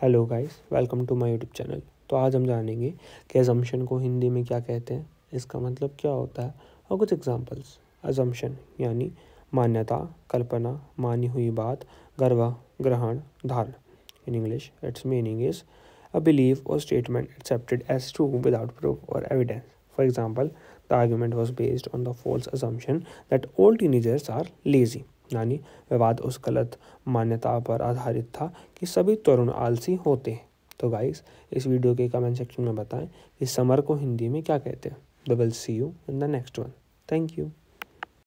hello guys welcome to my YouTube channel तो आज हम जानेंगे कि एजम्पन को हिंदी में क्या कहते हैं इसका मतलब क्या होता है और कुछ एग्जांपल्स अजम्पन यानी मान्यता कल्पना मानी हुई बात गर्वा ग्रहण धारण in English its meaning is a believe और statement accepted as true without proof और evidence for example the argument was based on the false assumption that old teenagers are lazy यानी विवाद उस गलत मान्यता पर आधारित था कि सभी तरुण आलसी होते हैं तो गाइस इस वीडियो के कमेंट सेक्शन में बताएं कि समर को हिंदी में क्या कहते हैं the will see you in the next one thank you